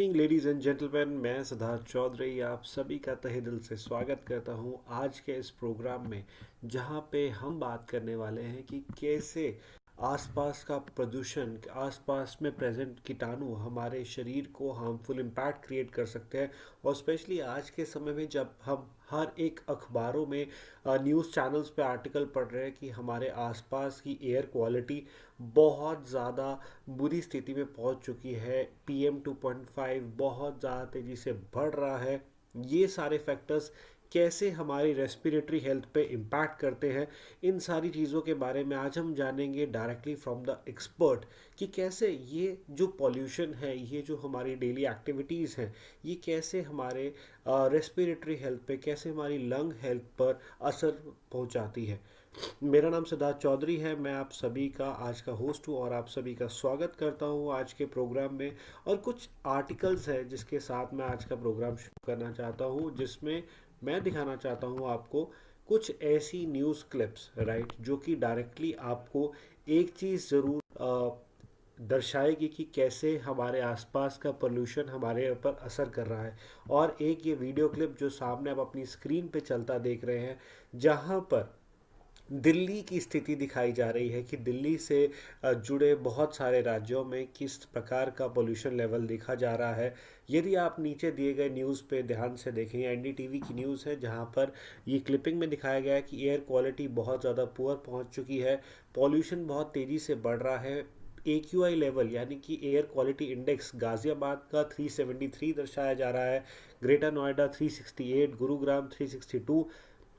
Evening ladies and gentleman मैं सिद्धार्थ चौधरी आप सभी का तहे दिल से स्वागत करता हूं आज के इस प्रोग्राम में जहां पे हम बात करने वाले हैं कि कैसे आसपास का प्रदूषण आसपास में प्रेजेंट कीटाणु हमारे शरीर को हार्मफुल इम्पैक्ट क्रिएट कर सकते हैं और स्पेशली आज के समय में जब हम हर एक अखबारों में न्यूज़ चैनल्स पे आर्टिकल पढ़ रहे हैं कि हमारे आसपास की एयर क्वालिटी बहुत ज़्यादा बुरी स्थिति में पहुंच चुकी है पीएम 2.5 बहुत ज़्यादा तेज़ी से बढ़ रहा है ये सारे फैक्टर्स कैसे हमारी रेस्पिरेटरी हेल्थ पे इम्पैक्ट करते हैं इन सारी चीज़ों के बारे में आज हम जानेंगे डायरेक्टली फ्रॉम द एक्सपर्ट कि कैसे ये जो पॉल्यूशन है ये जो हमारी डेली एक्टिविटीज़ हैं ये कैसे हमारे रेस्पिरेटरी हेल्थ पे कैसे हमारी लंग हेल्थ पर असर पहुंचाती है मेरा नाम सिद्धार्थ चौधरी है मैं आप सभी का आज का होस्ट हूँ और आप सभी का स्वागत करता हूँ आज के प्रोग्राम में और कुछ आर्टिकल्स हैं जिसके साथ मैं आज का प्रोग्राम शुरू करना चाहता हूँ जिसमें मैं दिखाना चाहता हूँ आपको कुछ ऐसी न्यूज़ क्लिप्स राइट जो कि डायरेक्टली आपको एक चीज़ ज़रूर दर्शाएगी कि कैसे हमारे आसपास का पोल्यूशन हमारे ऊपर असर कर रहा है और एक ये वीडियो क्लिप जो सामने आप अपनी स्क्रीन पे चलता देख रहे हैं जहाँ पर दिल्ली की स्थिति दिखाई जा रही है कि दिल्ली से जुड़े बहुत सारे राज्यों में किस प्रकार का पोल्यूशन लेवल देखा जा रहा है यदि आप नीचे दिए गए न्यूज़ पे ध्यान से देखें एन डी की न्यूज़ है जहाँ पर ये क्लिपिंग में दिखाया गया है कि एयर क्वालिटी बहुत ज़्यादा पुअर पहुँच चुकी है पॉल्यूशन बहुत तेज़ी से बढ़ रहा है ए क्यू आई लेवल यानी कि एयर क्वालिटी इंडेक्स गाज़ियाबाद का 373 दर्शाया जा रहा है ग्रेटर नोएडा 368 गुरुग्राम 362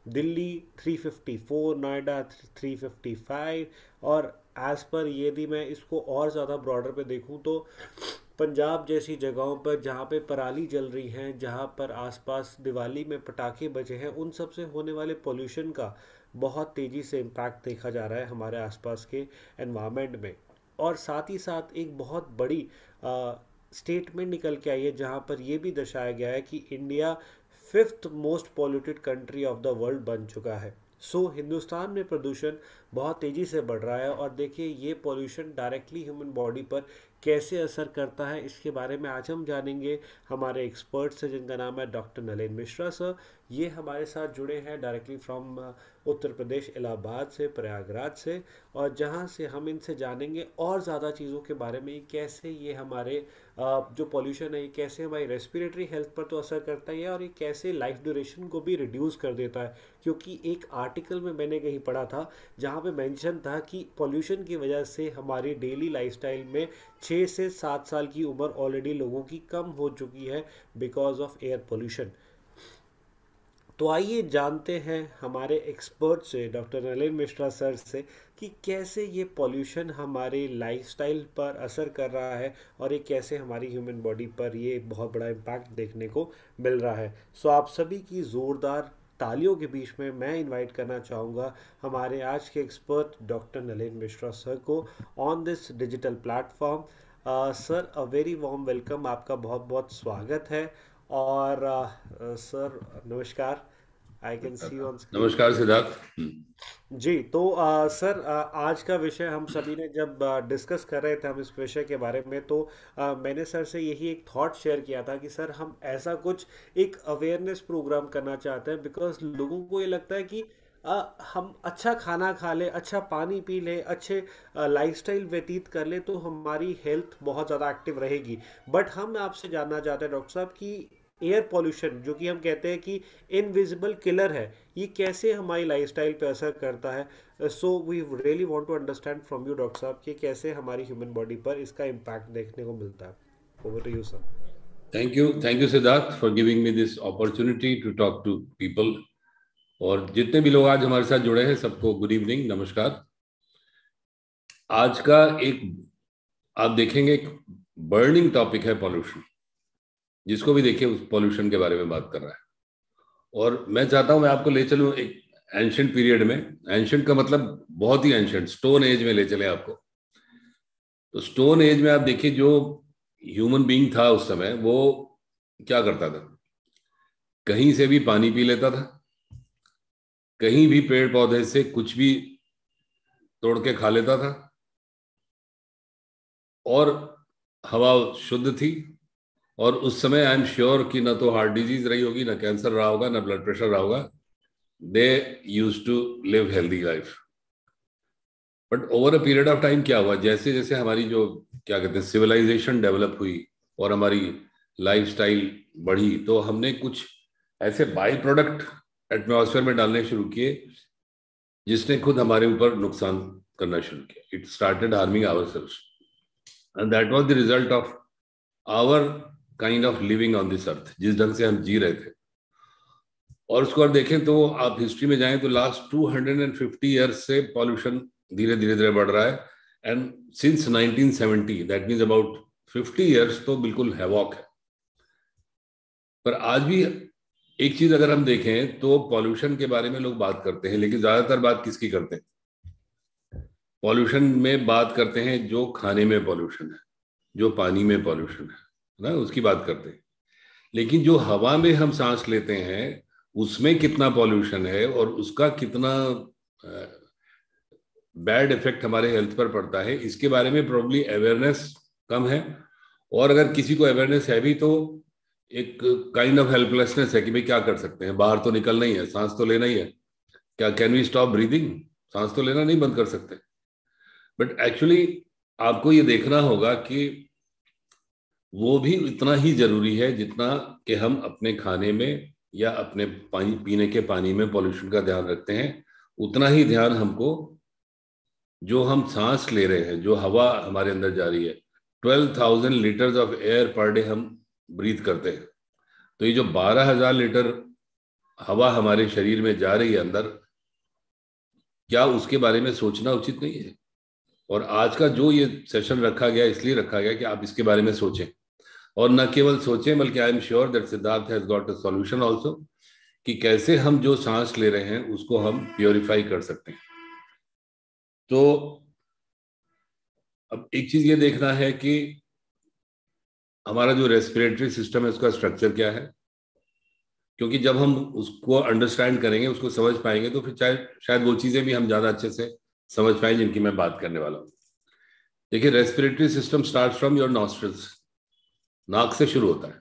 दिल्ली 354 नोएडा 355 और एज़ पर यदि मैं इसको और ज़्यादा ब्रॉडर पे देखूँ तो पंजाब जैसी जगहों पर जहाँ पे पराली जल रही हैं जहाँ पर आसपास दिवाली में पटाखे बचे हैं उन सब से होने वाले पोल्यूशन का बहुत तेज़ी से इम्पैक्ट देखा जा रहा है हमारे आसपास के एनवायरनमेंट में और साथ ही साथ एक बहुत बड़ी स्टेटमेंट निकल के आई है जहाँ पर यह भी दर्शाया गया है कि India fifth most polluted country of the world बन चुका है सो so, हिंदुस्तान में प्रदूषण बहुत तेज़ी से बढ़ रहा है और देखिए ये पॉल्यूशन डायरेक्टली ह्यूमन बॉडी पर कैसे असर करता है इसके बारे में आज हम जानेंगे हमारे एक्सपर्ट से जिनका नाम है डॉक्टर नलिन मिश्रा सर ये हमारे साथ जुड़े हैं directly from uh, Uttar Pradesh Allahabad से प्रयागराज से और जहाँ से हम इनसे जानेंगे और ज़्यादा चीज़ों के बारे में कैसे ये हमारे uh, जो पॉल्यूशन है ये कैसे हमारी रेस्पिरेटरी हेल्थ पर तो असर करता है और ये कैसे लाइफ ड्यूरेशन को भी रिड्यूस कर देता है क्योंकि एक आर्टिकल में मैंने कहीं पढ़ा था जहाँ पे मेंशन था कि पॉल्यूशन की वजह से हमारी डेली लाइफस्टाइल में छः से सात साल की उम्र ऑलरेडी लोगों की कम हो चुकी है बिकॉज ऑफ एयर पोल्यूशन तो आइए जानते हैं हमारे एक्सपर्ट से डॉक्टर नलिन मिश्रा सर से कि कैसे ये पॉल्यूशन हमारे लाइफस्टाइल पर असर कर रहा है और ये कैसे हमारी ह्यूमन बॉडी पर ये बहुत बड़ा इम्पैक्ट देखने को मिल रहा है सो आप सभी की ज़ोरदार तालियों के बीच में मैं इनवाइट करना चाहूँगा हमारे आज के expert doctor Nalin Mishra sir को on this digital platform sir a very warm welcome आपका बहुत बहुत स्वागत है और सर uh, नमस्कार I can see on screen नमस्कार सिद्धार्थ जी तो आ, सर आ, आज का विषय हम सभी ने जब आ, डिस्कस कर रहे थे हम इस विषय के बारे में तो आ, मैंने सर से यही एक थॉट शेयर किया था कि सर हम ऐसा कुछ एक अवेयरनेस प्रोग्राम करना चाहते हैं बिकॉज लोगों को ये लगता है कि आ, हम अच्छा खाना खा लें अच्छा पानी पी लें अच्छे लाइफस्टाइल व्यतीत कर लें तो हमारी हेल्थ बहुत ज़्यादा एक्टिव रहेगी बट हम आपसे जानना चाहते हैं डॉक्टर साहब कि एयर पॉल्यूशन जो कि हम कहते हैं कि इनविजिबल किलर है ये कैसे हमारी लाइफस्टाइल पे असर करता है so we really want to understand from you doctor साहब कि कैसे हमारी ह्यूमन बॉडी पर इसका इम्पैक्ट देखने को मिलता है over to you sir thank you thank you Siddharth for giving me this opportunity to talk to people और जितने भी लोग आज हमारे साथ जुड़े हैं सबको गुड इवनिंग नमस्कार आज का एक आप देखेंगे एक बर्निंग टॉपिक है पॉल्यूशन जिसको भी देखिए उस पॉल्यूशन के बारे में बात कर रहा है और मैं चाहता हूं मैं आपको ले चलू एक एंशंट पीरियड में एंशंट का मतलब बहुत ही एंशंट स्टोन एज में ले चले आपको तो स्टोन एज में आप देखिए जो ह्यूमन बीइंग था उस समय वो क्या करता था कहीं से भी पानी पी लेता था कहीं भी पेड़ पौधे से कुछ भी तोड़ के खा लेता था और हवा शुद्ध थी और उस समय आई एम श्योर कि ना तो हार्ट डिजीज रही होगी ना कैंसर रहा होगा ना ब्लड प्रेशर रहा होगा they used to live healthy life but over a period of time क्या हुआ जैसे जैसे हमारी जो क्या कहते हैं सिविलाइजेशन डेवलप हुई और हमारी स्टाइल बढ़ी तो हमने कुछ ऐसे बाई प्रोडक्ट एटमोसफेयर में डालने शुरू किए जिसने खुद हमारे ऊपर नुकसान करना शुरू किया it started harming our cells and that was the result of our kind of living on this earth जिस ढंग से हम जी रहे थे और उसको अगर देखें तो आप हिस्ट्री में जाएं तो लास्ट 250 ईयर से पॉल्यूशन धीरे धीरे धीरे बढ़ रहा है and since 1970 that means about 50 years तो बिल्कुल हैवॉक है पर आज भी एक चीज अगर हम देखें तो पॉल्यूशन के बारे में लोग बात करते हैं लेकिन ज्यादातर बात किसकी करते हैं पॉल्यूशन में बात करते हैं जो खाने में पॉल्यूशन है जो पानी में पॉल्यूशन है ना उसकी बात करते हैं लेकिन जो हवा में हम सांस लेते हैं उसमें कितना पॉल्यूशन है और उसका कितना बैड इफेक्ट हमारे हेल्थ पर पड़ता है इसके बारे में प्रॉब्ली अवेयरनेस कम है और अगर किसी को अवेयरनेस है भी तो एक काइंड ऑफ हेल्पलेसनेस है कि भाई क्या कर सकते हैं बाहर तो निकलना ही है सांस तो लेना ही है क्या कैन वी स्टॉप ब्रीदिंग सांस तो लेना नहीं बंद कर सकते बट एक्चुअली आपको ये देखना होगा कि वो भी इतना ही जरूरी है जितना कि हम अपने खाने में या अपने पानी पीने के पानी में पॉल्यूशन का ध्यान रखते हैं उतना ही ध्यान हमको जो हम सांस ले रहे हैं जो हवा हमारे अंदर जा रही है twelve thousand litres of air per day हम ब्रीथ करते हैं तो ये जो बारह हजार लीटर हवा हमारे शरीर में जा रही है अंदर क्या उसके बारे में सोचना उचित नहीं है और आज का जो ये सेशन रखा गया इसलिए रखा गया कि आप इसके बारे में सोचें और न केवल सोचें बल्कि I am sure that Siddharth has got a solution also कि कैसे हम जो सांस ले रहे हैं उसको हम प्योरीफाई कर सकते हैं तो अब एक चीज ये देखना है कि हमारा जो रेस्पिरेटरी सिस्टम है उसका स्ट्रक्चर क्या है क्योंकि जब हम उसको अंडरस्टैंड करेंगे उसको समझ पाएंगे तो फिर चाहे शायद वो चीज़ें भी हम ज़्यादा अच्छे से समझ पाए जिनकी मैं बात करने वाला हूँ देखिए respiratory system start from your nostrils नाक से शुरू होता है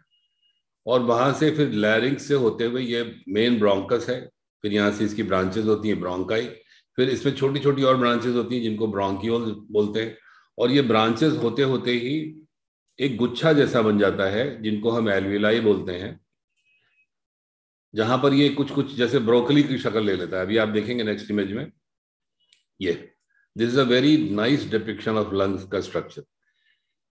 और वहां से फिर लैरिंग से होते हुए ये मेन ब्रोंकस है फिर यहाँ से इसकी ब्रांचेस होती हैं ब्रोंकाई फिर इसमें छोटी छोटी और ब्रांचेस होती हैं जिनको ब्रोंकियोल बोलते हैं और ये ब्रांचेस होते होते ही एक गुच्छा जैसा बन जाता है जिनको हम एलविलाई बोलते हैं जहां पर ये कुछ कुछ जैसे ब्रोकली की शक्ल ले लेता है अभी आप देखेंगे नेक्स्ट इमेज में ये this is a very nice depiction of lungs का स्ट्रक्चर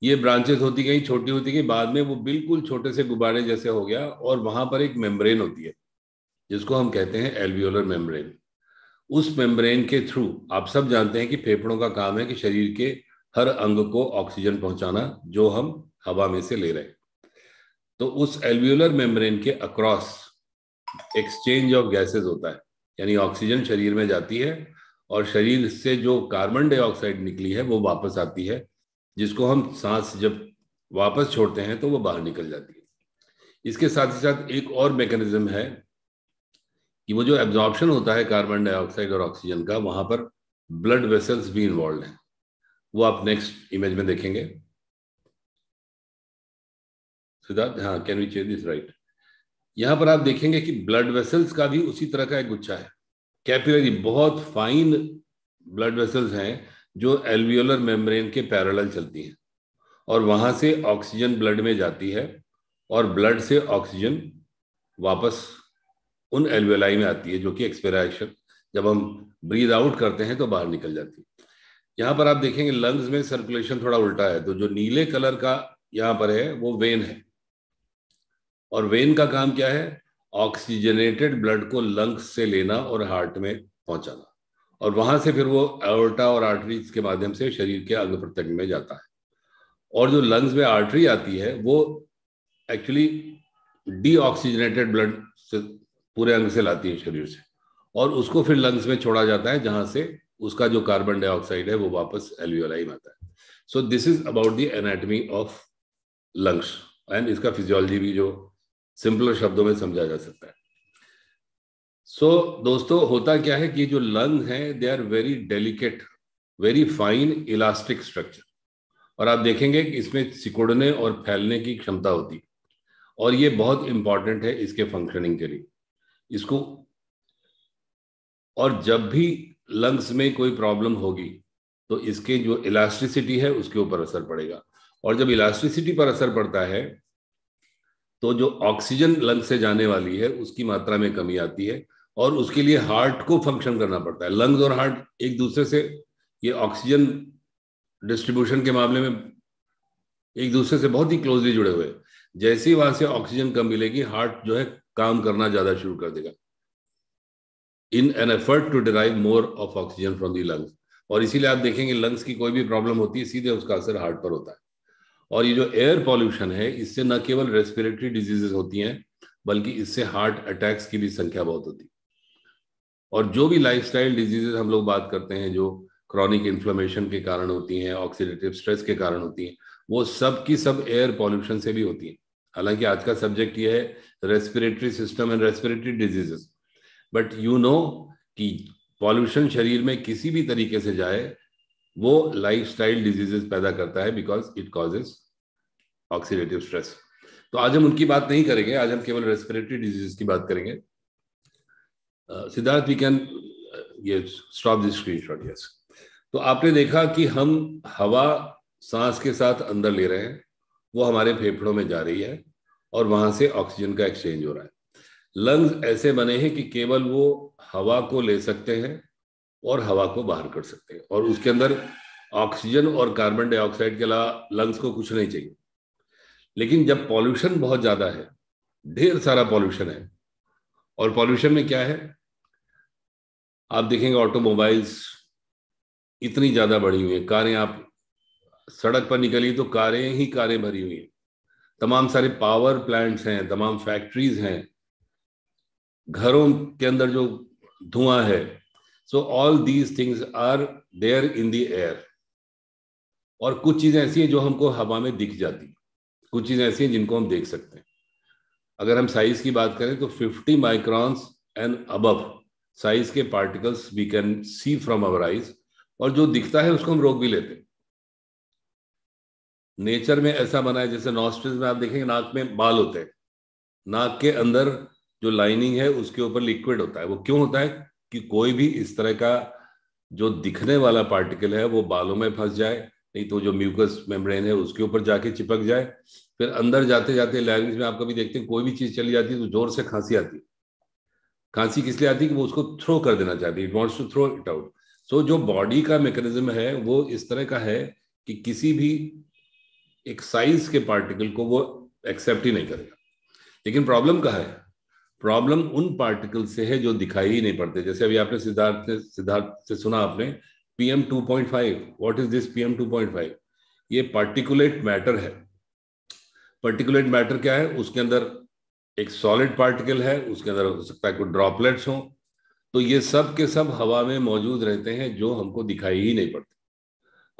ये ब्रांचेस होती गई छोटी होती गई बाद में वो बिल्कुल छोटे से गुब्बारे जैसे हो गया और वहां पर एक मेम्ब्रेन होती है जिसको हम कहते हैं एल्वियोलर मेम्ब्रेन उस मेम्ब्रेन के थ्रू आप सब जानते हैं कि फेफड़ों का काम है कि शरीर के हर अंग को ऑक्सीजन पहुंचाना जो हम हवा में से ले रहे हैं तो उस एल्वियोलर मेम्ब्रेन के अक्रॉस एक्सचेंज ऑफ गैसेस होता है यानी ऑक्सीजन शरीर में जाती है और शरीर से जो कार्बन डाइऑक्साइड निकली है वो वापस आती है जिसको हम सांस जब वापस छोड़ते हैं तो वो बाहर निकल जाती है इसके साथ ही साथ एक और मैकेनिज्म है कि वो जो एब्जॉर्प्शन होता है कार्बन डाइऑक्साइड और ऑक्सीजन का वहां पर ब्लड वेसल्स भी इन्वॉल्व हैं वो आप नेक्स्ट इमेज में देखेंगे सिद्धार्थ हाँ can we change this right यहां पर आप देखेंगे कि ब्लड वेसल्स का भी उसी तरह का एक गुच्छा है कैपिलरी बहुत फाइन ब्लड वेसल्स हैं जो एल्वियोलर मेम्ब्रेन के पैरेलल चलती है और वहां से ऑक्सीजन ब्लड में जाती है और ब्लड से ऑक्सीजन वापस उन एल्वियोलाई में आती है जो कि एक्सपेराइशन जब हम ब्रीद आउट करते हैं तो बाहर निकल जाती है यहाँ पर आप देखेंगे लंग्स में सर्कुलेशन थोड़ा उल्टा है तो जो नीले कलर का यहाँ पर है वो वेन है और वेन का काम क्या है ऑक्सीजनेटेड ब्लड को लंग्स से लेना और हार्ट में पहुंचाना और वहां से फिर वो एवर्टा और आर्टरीज के माध्यम से शरीर के अंग प्रत्यंग में जाता है और जो लंग्स में आर्टरी आती है वो एक्चुअली डीऑक्सीजनेटेड ब्लड से पूरे अंग से लाती है शरीर से और उसको फिर लंग्स में छोड़ा जाता है जहां से उसका जो कार्बन डाइऑक्साइड है वो वापस एल्वियोलाई में आता है so this is about the anatomy of lungs and इसका फिजियोलॉजी भी जो सिंपलर शब्दों में समझा जा सकता है सो so, दोस्तों होता क्या है कि जो लंग है they are very delicate very fine elastic structure और आप देखेंगे कि इसमें सिकुड़ने और फैलने की क्षमता होती है और ये बहुत इंपॉर्टेंट है इसके फंक्शनिंग के लिए इसको और जब भी लंग्स में कोई प्रॉब्लम होगी तो इसके जो इलास्टिसिटी है उसके ऊपर असर पड़ेगा और जब इलास्टिसिटी पर असर पड़ता है तो जो ऑक्सीजन लंग से जाने वाली है उसकी मात्रा में कमी आती है और उसके लिए हार्ट को फंक्शन करना पड़ता है लंग्स और हार्ट एक दूसरे से ये ऑक्सीजन डिस्ट्रीब्यूशन के मामले में एक दूसरे से बहुत ही क्लोजली जुड़े हुए जैसे ही वहां से ऑक्सीजन कम मिलेगी हार्ट जो है काम करना ज्यादा शुरू कर देगा in an effort to derive more of oxygen from the lungs और इसीलिए आप देखेंगे लंग्स की कोई भी प्रॉब्लम होती है सीधे उसका असर हार्ट पर होता है और ये जो एयर पॉल्यूशन है इससे न केवल रेस्पिरेटरी डिजीजेस होती हैं बल्कि इससे हार्ट अटैक्स की भी संख्या बहुत होती है और जो भी लाइफ स्टाइल डिजीजेज हम लोग बात करते हैं जो क्रॉनिक इन्फ्लोमेशन के कारण होती हैं ऑक्सीडेटिव स्ट्रेस के कारण होती हैं वो सब की सब एयर पॉल्यूशन से भी होती हैं हालांकि आज का सब्जेक्ट ये है respiratory system and respiratory diseases but you know कि पॉल्यूशन शरीर में किसी भी तरीके से जाए वो लाइफ स्टाइल डिजीजेस पैदा करता है because it causes oxidative stress तो आज हम उनकी बात नहीं करेंगे आज हम केवल रेस्पिरेटरी डिजीज की बात करेंगे सिद्धार्थ वी कैन ये स्टॉप दिस स्क्रीनशॉट यस तो आपने देखा कि हम हवा सांस के साथ अंदर ले रहे हैं वो हमारे फेफड़ों में जा रही है और वहां से ऑक्सीजन का एक्सचेंज हो रहा है लंग्स ऐसे बने हैं कि केवल वो हवा को ले सकते हैं और हवा को बाहर कर सकते हैं और उसके अंदर ऑक्सीजन और कार्बन डाइऑक्साइड के अलावा लंग्स को कुछ नहीं चाहिए लेकिन जब पॉल्यूशन बहुत ज्यादा है ढेर सारा पॉल्यूशन है और पॉल्यूशन में क्या है आप देखेंगे ऑटोमोबाइल्स इतनी ज़्यादा बढ़ी हुई है कारें आप सड़क पर निकली तो कारें ही कारें भरी हुई हैं तमाम सारे पावर प्लांट्स हैं तमाम फैक्ट्रीज हैं घरों के अंदर जो धुआं है so all these things are there in the air और कुछ चीज़ें ऐसी हैं जो हमको हवा में दिख जाती कुछ चीज़ें ऐसी हैं जिनको हम देख सकते हैं अगर हम साइज की बात करें तो 50 माइक्रॉन्स एंड अबव साइज के particles we can see from our eyes और जो दिखता है उसको हम रोक भी लेते हैं नेचर में ऐसा बना है जैसे नॉस्ट्रिल्स में आप देखेंगे नाक में बाल होते हैं नाक के अंदर जो लाइनिंग है उसके ऊपर लिक्विड होता है वो क्यों होता है कि कोई भी इस तरह का जो दिखने वाला पार्टिकल है वो बालों में फंस जाए नहीं तो जो म्यूकस मेम्ब्रेन है उसके ऊपर जाके चिपक जाए फिर अंदर जाते जाते लैंग्वेज में आप कभी देखते हैं कोई भी चीज चली जाती है तो जोर से खांसी आती है खांसी किस लिए आती है कि वो उसको थ्रो कर देना चाहती है wants to throw it out so जो बॉडी का मैकेनिज्म है वो इस तरह का है कि किसी भी एक साइज के पार्टिकल को वो एक्सेप्ट ही नहीं करेगा लेकिन प्रॉब्लम कहा है प्रॉब्लम उन पार्टिकल से है जो दिखाई ही नहीं पड़ते जैसे अभी आपने सिद्धार्थ ने सिद्धार्थ से सुना आपने PM 2.5 point five what is this PM 2.5 ये पार्टिकुलेट मैटर है पर्टिकुलेट मैटर क्या है उसके अंदर एक सॉलिड पार्टिकल है उसके अंदर हो सकता है कोई ड्रॉपलेट्स हों तो ये सब के सब हवा में मौजूद रहते हैं जो हमको दिखाई ही नहीं पड़ते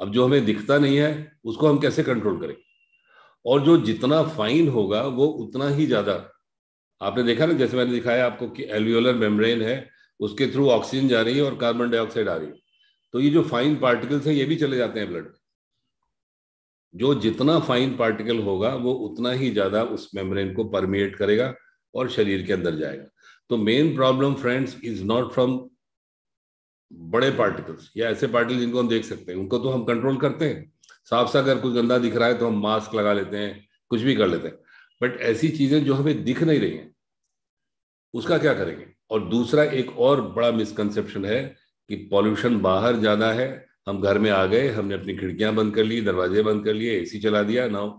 अब जो हमें दिखता नहीं है उसको हम कैसे कंट्रोल करें और जो जितना फाइन होगा वो उतना ही ज़्यादा आपने देखा ना जैसे मैंने दिखाया आपको कि एल्वियोलर मेम्ब्रेन है उसके थ्रू ऑक्सीजन जा रही है और कार्बन डाइऑक्साइड आ रही है तो ये जो फाइन पार्टिकल्स हैं ये भी चले जाते हैं ब्लड में जो जितना फाइन पार्टिकल होगा वो उतना ही ज्यादा उस मेम्ब्रेन को परमिएट करेगा और शरीर के अंदर जाएगा तो main problem friends is not from बड़े पार्टिकल्स या ऐसे पार्टिकल जिनको हम देख सकते हैं उनको तो हम कंट्रोल करते हैं साफ सा अगर कुछ गंदा दिख रहा है तो हम मास्क लगा लेते हैं कुछ भी कर लेते हैं बट ऐसी चीजें जो हमें दिख नहीं रही हैं उसका क्या करेंगे और दूसरा एक और बड़ा मिसकंसेप्शन है कि पॉल्यूशन बाहर ज्यादा है हम घर में आ गए हमने अपनी खिड़कियां बंद कर ली दरवाजे बंद कर लिए एसी चला दिया नाउ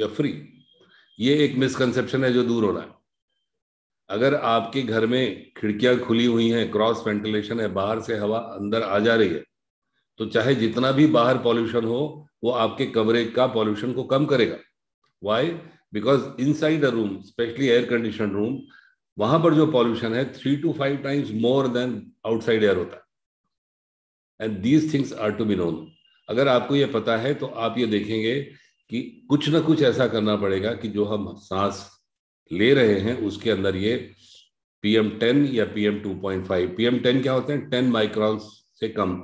या फ्री ये एक मिसकंसेप्शन है जो दूर होना है अगर आपके घर में खिड़कियां खुली हुई हैं क्रॉस वेंटिलेशन है बाहर से हवा अंदर आ जा रही है तो चाहे जितना भी बाहर पॉल्यूशन हो वो आपके कवरेज का पॉल्यूशन को कम करेगा why because inside a room specially air condition room वहां पर जो पॉल्यूशन है three two five times more than outside air होता है and these things are to be known अगर आपको ये पता है तो आप ये देखेंगे कि कुछ ना कुछ ऐसा करना पड़ेगा कि जो हम सांस ले रहे हैं उसके अंदर ये पीएम टेन या PM two point five PM ten क्या होते हैं टेन माइक्रॉन से कम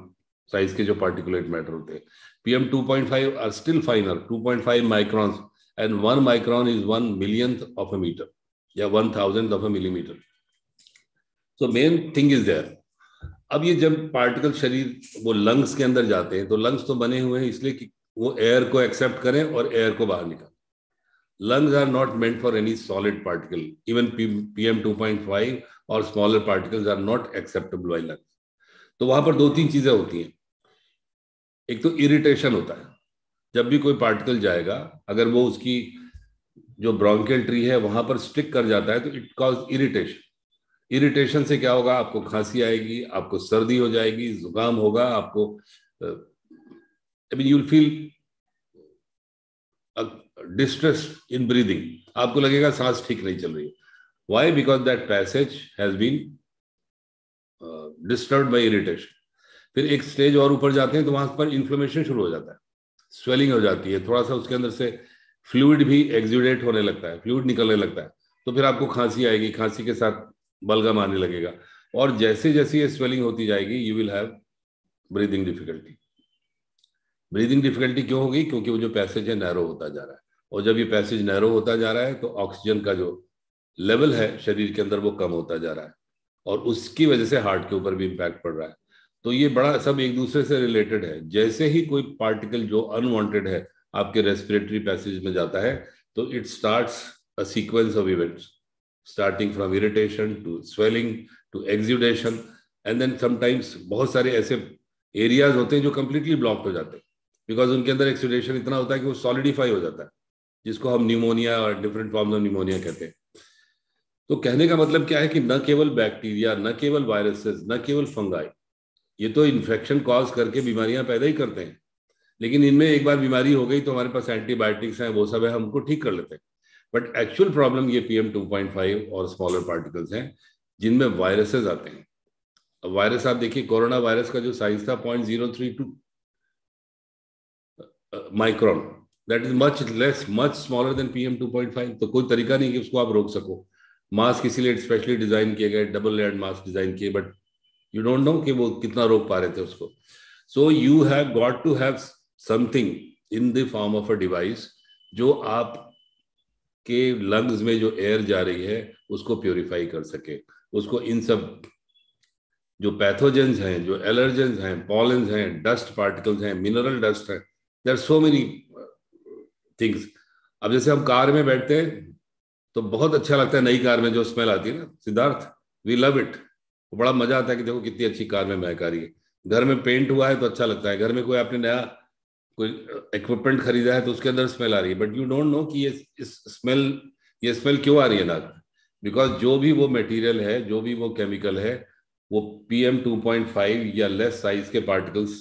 साइज के जो पार्टिकुलेट मैटर होते हैं PM two point five are still finer two point five microns and one micron is one million of a metre या one thousand of a millimetre so main thing is there अब ये जब particle शरीर वो lungs के अंदर जाते हैं तो लंग्स तो बने हुए हैं इसलिए कि वो एयर को एक्सेप्ट करें और एयर को बाहर निकालें lungs are not meant for any solid particle. Even PM 2.5 और smaller particles are not acceptable by lungs तो वहां पर दो तीन चीजें होती हैं एक तो इरिटेशन होता है जब भी कोई पार्टिकल जाएगा अगर वो उसकी जो ब्रॉन्केल ट्री है वहां पर स्टिक कर जाता है तो इट कॉज इरिटेशन इरिटेशन से क्या होगा आपको खांसी आएगी आपको सर्दी हो जाएगी जुकाम होगा आपको I mean you'll feel distress in breathing आपको लगेगा सांस ठीक नहीं चल रही है because that that passage has been uh, disturbed फिर एक स्टेज और ऊपर जाते हैं तो वहां पर इन्फ्लेमेशन शुरू हो जाता है स्वेलिंग हो जाती है थोड़ा सा उसके अंदर से फ्लूड भी एग्जुडेट होने लगता है फ्लूड निकलने लगता है तो फिर आपको खांसी आएगी खांसी के साथ बलगम आने लगेगा और जैसे जैसे ये स्वेलिंग होती जाएगी you will have breathing difficulty breathing difficulty क्यों होगी क्योंकि वो जो पैसेज है नैरो होता जा रहा है और जब ये पैसेज नैरो होता जा रहा है तो ऑक्सीजन का जो लेवल है शरीर के अंदर वो कम होता जा रहा है और उसकी वजह से हार्ट के ऊपर भी इम्पैक्ट पड़ रहा है तो ये बड़ा सब एक दूसरे से रिलेटेड है जैसे ही कोई पार्टिकल जो अनवांटेड है आपके रेस्पिरेटरी पैसेज में जाता है तो it starts a sequence of events starting from irritation to swelling to exudation and then sometimes बहुत सारे ऐसे एरियाज होते हैं जो कम्प्लीटली ब्लॉक हो जाते हैं बिकॉज उनके अंदर एक्सीडेशन इतना होता है कि वो सॉलिडिफाई हो जाता है जिसको हम न्यूमोनिया और डिफरेंट फॉर्म्स ऑफ न्यूमोनिया कहते हैं तो कहने का मतलब क्या है कि न केवल बैक्टीरिया न केवल वायरसेस न केवल फंगाई ये तो इन्फेक्शन कॉज करके बीमारियां पैदा ही करते हैं लेकिन इनमें एक बार बीमारी हो गई तो हमारे पास एंटीबायोटिक्स हैं वो सब है हमको ठीक कर लेते हैं बट एक्चुअल प्रॉब्लम ये पीएम 2.5 और स्मॉलर पार्टिकल्स हैं जिनमें वायरसेस आते हैं वायरस आप देखिए कोरोना वायरस का जो साइज था point zero three two micron that is much less much smaller than PM 2.5 तो कोई तरीका नहीं कि उसको आप रोक सको मास्क इसीलिए स्पेशली डिजाइन किए गए डबल लेयर मास्क डिजाइन किए बट यू डोंट नो कि वो कितना रोक पा रहे थे उसको so you have got to have something in the form of a device जो आप के लंग्स में जो एयर जा रही है उसको प्योरीफाई कर सके उसको इन सब जो पैथोजेंस हैं जो एलर्जेंस हैं पॉलेंस हैं डस्ट पार्टिकल्स हैं मिनरल डस्ट हैं देर सो मेनी थिंग्स अब जैसे हम कार में बैठते हैं तो बहुत अच्छा लगता है नई कार में जो स्मेल आती है ना सिद्धार्थ वी लव इट बड़ा मजा आता है कि देखो कितनी अच्छी कार में महक आ रही है घर में पेंट हुआ है तो अच्छा लगता है घर में कोई आपने नया कोई इक्विपमेंट खरीदा है तो उसके अंदर स्मेल आ रही है बट यू डोंट नो कि ये इस स्मेल ये स्मेल क्यों आ रही है नाक बिकॉज जो भी वो मटेरियल है जो भी वो केमिकल है वो P M two point five या लेस साइज के पार्टिकल्स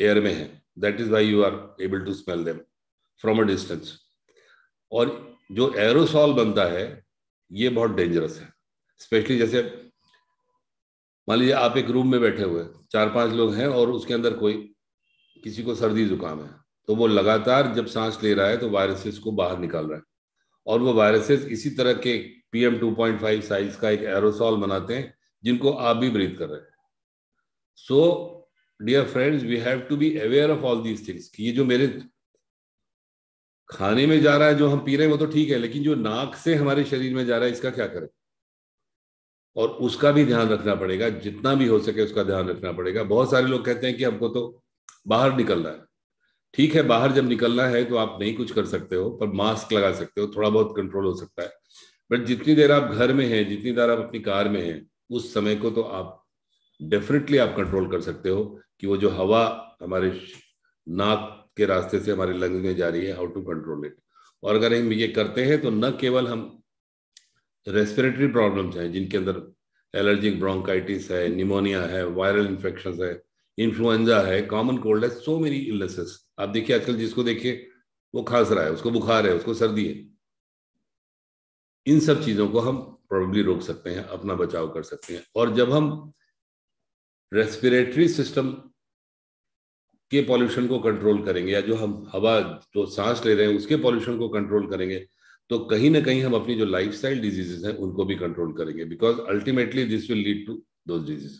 एयर में है that is why you are able to smell them from a distance और जो एरोसॉल बनता है ये बहुत डेंजरस है स्पेशली जैसे मान लीजिए आप एक रूम में बैठे हुए चार पांच लोग हैं और उसके अंदर कोई किसी को सर्दी जुकाम है तो वो लगातार जब सांस ले रहा है तो वायरसेस को बाहर निकाल रहा है और वो वायरसेस इसी तरह के पीएम फाइव साइज का एक एरोसॉल बनाते हैं जिनको आप भी ब्रीथ कर रहे हैं so dear friends we have to be aware of all these things कि ये जो मेरे खाने में जा रहा है जो हम पी रहे हैं वो तो ठीक है लेकिन जो नाक से हमारे शरीर में जा रहा है इसका क्या करें और उसका भी ध्यान रखना पड़ेगा जितना भी हो सके उसका ध्यान रखना पड़ेगा बहुत सारे लोग कहते हैं कि हमको तो बाहर निकलना है ठीक है बाहर जब निकलना है तो आप नहीं कुछ कर सकते हो पर मास्क लगा सकते हो थोड़ा बहुत कंट्रोल हो सकता है बट जितनी देर आप घर में हैं जितनी देर आप अपनी कार में हैं उस समय को तो आप डेफिनेटली आप कंट्रोल कर सकते हो कि वो जो हवा हमारे नाक के रास्ते से हमारे लंग्स में जा रही है हाउ टू कंट्रोल इट और अगर हम ये करते हैं तो न केवल हम रेस्पिरेटरी प्रॉब्लम्स हैं जिनके अंदर एलर्जिक ब्रोंकाइटिस है निमोनिया है वायरल इन्फेक्शन है इन्फ्लुएंजा है कॉमन कोल्ड है सो मेनी इलनेसेस आप देखिए आजकल जिसको देखिए वो खांस रहा है उसको बुखार है उसको सर्दी है इन सब चीजों को हम प्रॉब्लली रोक सकते हैं अपना बचाव कर सकते हैं और जब हम रेस्पिरेटरी सिस्टम के पॉल्यूशन को कंट्रोल करेंगे या जो हम हवा जो सांस ले रहे हैं उसके पॉल्यूशन को कंट्रोल करेंगे तो कहीं ना कहीं हम अपनी जो लाइफ स्टाइल डिजीजेज हैं उनको भी कंट्रोल करेंगे because ultimately this will lead to two diseases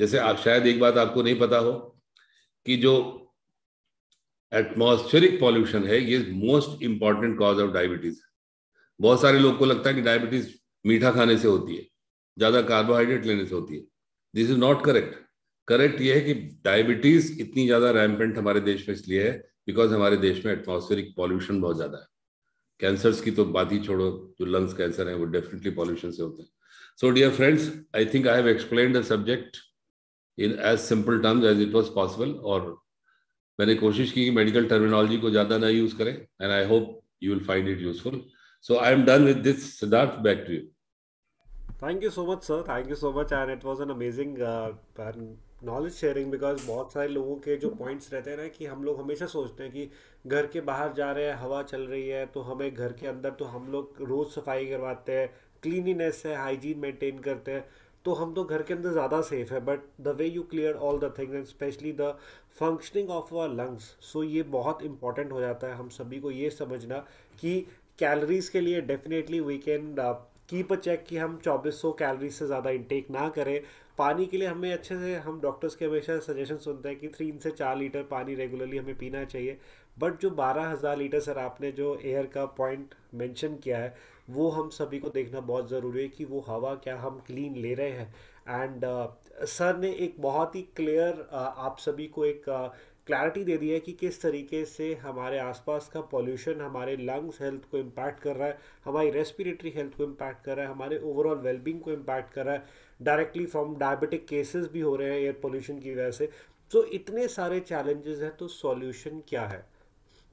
जैसे आप शायद एक बात आपको नहीं पता हो कि जो एटमॉस्फेरिक पॉल्यूशन है ये most important cause of diabetes बहुत सारे लोग को लगता है कि डायबिटीज मीठा खाने से होती है ज्यादा कार्बोहाइड्रेट लेने से होती है this is not correct correct ये है कि डायबिटीज इतनी ज्यादा रैम्पेंट हमारे देश में इसलिए है बिकॉज हमारे देश में एटमोस्फेरिक पॉल्यूशन बहुत ज्यादा है कैंसर्स की तो बात ही छोड़ो जो लंग्स कैंसर है वो डेफिनेटली पॉल्यूशन से होते हैं so dear friends I think I have explain the subject in as simple terms as it was possible और मैंने कोशिश की कि मेडिकल टर्मिनोलॉजी को ज़्यादा ना यूज़ करें and I hope you will find it useful so I am done with this Siddharth back to you thank you so much sir thank you so much and it was an amazing knowledge sharing because बहुत सारे लोगों के जो points रहते हैं ना कि हम लोग हमेशा सोचते हैं कि घर के बाहर जा रहे हैं हवा चल रही है तो हमें घर के अंदर तो हम लोग रोज़ सफाई करवाते हैं क्लीनिनेस है हाइजीन मेंटेन करते हैं तो हम तो घर के अंदर ज़्यादा सेफ है but the way you clear all the things and specially the functioning of our lungs so ये बहुत इंपॉर्टेंट हो जाता है हम सभी को ये समझना कि कैलरीज़ के लिए definitely we can keep a check कि हम 2400 कैलरीज से ज़्यादा इंटेक ना करें पानी के लिए हमें अच्छे से हम डॉक्टर्स के हमेशा सजेशन सुनते हैं कि थ्री से चार लीटर पानी रेगुलरली हमें पीना चाहिए बट जो बारह हज़ार लीटर सर आपने जो एयर का पॉइंट मेंशन किया है वो हम सभी को देखना बहुत ज़रूरी है कि वो हवा क्या हम क्लीन ले रहे हैं एंड uh, सर ने एक बहुत ही क्लियर uh, आप सभी को एक क्लैरिटी uh, दे दी है कि किस तरीके से हमारे आसपास का पॉल्यूशन हमारे लंग्स हेल्थ को इम्पैक्ट कर रहा है हमारी रेस्पिरेटरी हेल्थ को इम्पैक्ट कर रहा है हमारे ओवरऑल वेलबींग को इम्पैक्ट कर रहा है डायरेक्टली फ्रॉम डायबिटिक केसेस भी हो रहे हैं एयर पोल्यूशन की वजह से तो इतने सारे चैलेंजेस हैं तो सॉल्यूशन क्या है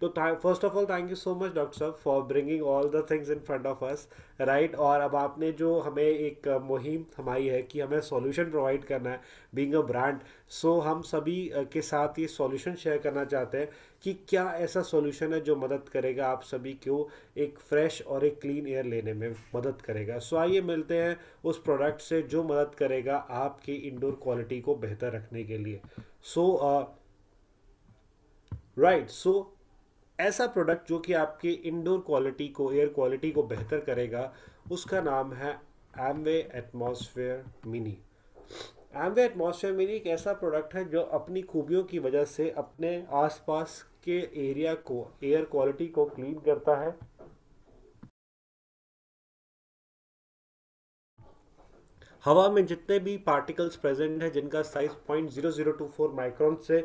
तो first of all thank you so much doctor साहब for bringing all the things in front of us right और अब आपने जो हमें एक मुहिम हमारी है कि हमें सॉल्यूशन प्रोवाइड करना है बीइंग अ ब्रांड सो हम सभी के साथ ये सॉल्यूशन शेयर करना चाहते हैं कि क्या ऐसा सॉल्यूशन है जो मदद करेगा आप सभी को एक फ्रेश और एक क्लीन एयर लेने में मदद करेगा सो आइए मिलते हैं उस प्रोडक्ट से जो मदद करेगा आपकी इंडोर क्वालिटी को बेहतर रखने के लिए सो राइट सो ऐसा प्रोडक्ट जो कि आपके इंडोर क्वालिटी को एयर क्वालिटी को बेहतर करेगा उसका नाम है Amway Atmosphere Mini Amway Atmosphere Mini एक ऐसा प्रोडक्ट है जो अपनी खूबियों की वजह से अपने आसपास के एरिया को एयर क्वालिटी को क्लीन करता है हवा में जितने भी पार्टिकल्स प्रेजेंट हैं जिनका size point zero zero two four micron से